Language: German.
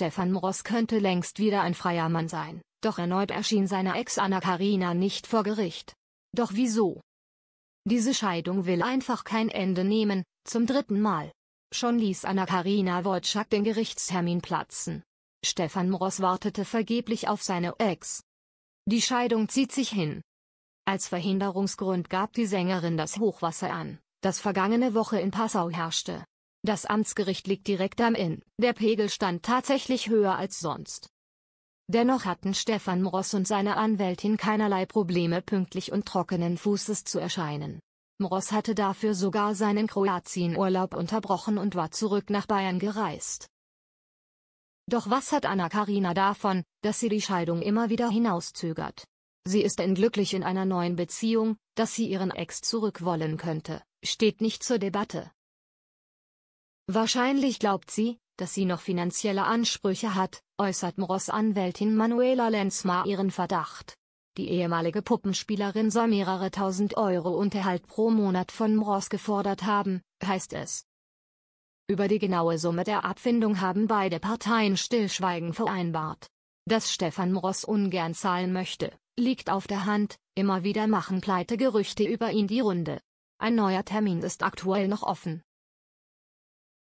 Stefan Ross könnte längst wieder ein freier Mann sein, doch erneut erschien seine Ex Anna Karina nicht vor Gericht. Doch wieso? Diese Scheidung will einfach kein Ende nehmen, zum dritten Mal. Schon ließ Anna Karina Wojcik den Gerichtstermin platzen. Stefan Ross wartete vergeblich auf seine Ex. Die Scheidung zieht sich hin. Als Verhinderungsgrund gab die Sängerin das Hochwasser an, das vergangene Woche in Passau herrschte. Das Amtsgericht liegt direkt am Inn. Der Pegel stand tatsächlich höher als sonst. Dennoch hatten Stefan Mross und seine Anwältin keinerlei Probleme pünktlich und trockenen Fußes zu erscheinen. Mross hatte dafür sogar seinen Kroatienurlaub unterbrochen und war zurück nach Bayern gereist. Doch was hat Anna-Karina davon, dass sie die Scheidung immer wieder hinauszögert? Sie ist denn glücklich in einer neuen Beziehung, dass sie ihren Ex zurückwollen könnte, steht nicht zur Debatte. Wahrscheinlich glaubt sie, dass sie noch finanzielle Ansprüche hat, äußert Mross Anwältin Manuela Lenzmar ihren Verdacht. Die ehemalige Puppenspielerin soll mehrere tausend Euro Unterhalt pro Monat von Mross gefordert haben, heißt es. Über die genaue Summe der Abfindung haben beide Parteien Stillschweigen vereinbart. Dass Stefan Mross ungern zahlen möchte, liegt auf der Hand, immer wieder machen pleite Gerüchte über ihn die Runde. Ein neuer Termin ist aktuell noch offen.